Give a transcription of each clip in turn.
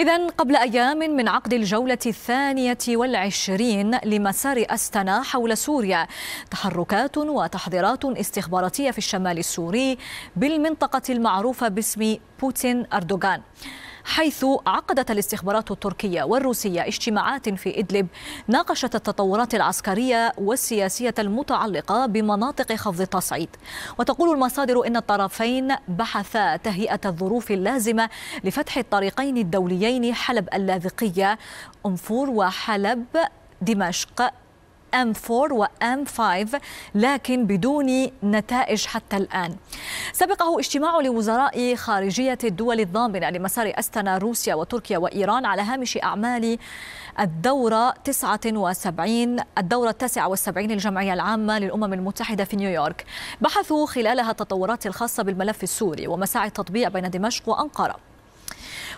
إذا قبل أيام من عقد الجولة الثانية والعشرين لمسار أستنا حول سوريا تحركات وتحضيرات استخباراتية في الشمال السوري بالمنطقة المعروفة باسم بوتين أردوغان حيث عقدت الاستخبارات التركية والروسية اجتماعات في إدلب ناقشت التطورات العسكرية والسياسية المتعلقة بمناطق خفض التصعيد وتقول المصادر إن الطرفين بحثا تهيئة الظروف اللازمة لفتح الطريقين الدوليين حلب اللاذقية أنفور وحلب دمشق M4 و m 5 لكن بدون نتائج حتى الآن سبقه اجتماع لوزراء خارجية الدول الضامنة لمسار أستنا روسيا وتركيا وإيران على هامش أعمال الدورة 79 الدورة 79 للجمعية الجمعية العامة للأمم المتحدة في نيويورك بحثوا خلالها التطورات الخاصة بالملف السوري ومساعي التطبيع بين دمشق وأنقرة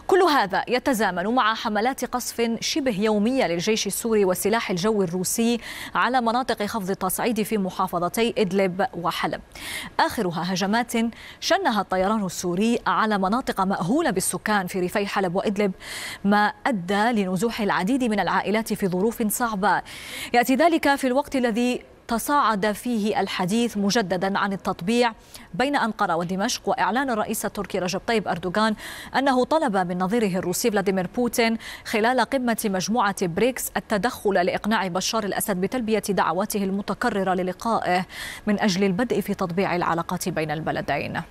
كل هذا يتزامن مع حملات قصف شبه يومية للجيش السوري وسلاح الجو الروسي على مناطق خفض التصعيد في محافظتي إدلب وحلب آخرها هجمات شنها الطيران السوري على مناطق مأهولة بالسكان في ريفي حلب وإدلب ما أدى لنزوح العديد من العائلات في ظروف صعبة يأتي ذلك في الوقت الذي تصاعد فيه الحديث مجددا عن التطبيع بين أنقرة ودمشق وإعلان الرئيس التركي رجب طيب أردوغان أنه طلب من نظيره الروسي فلاديمير بوتين خلال قمة مجموعة بريكس التدخل لإقناع بشار الأسد بتلبية دعواته المتكررة للقائه من أجل البدء في تطبيع العلاقات بين البلدين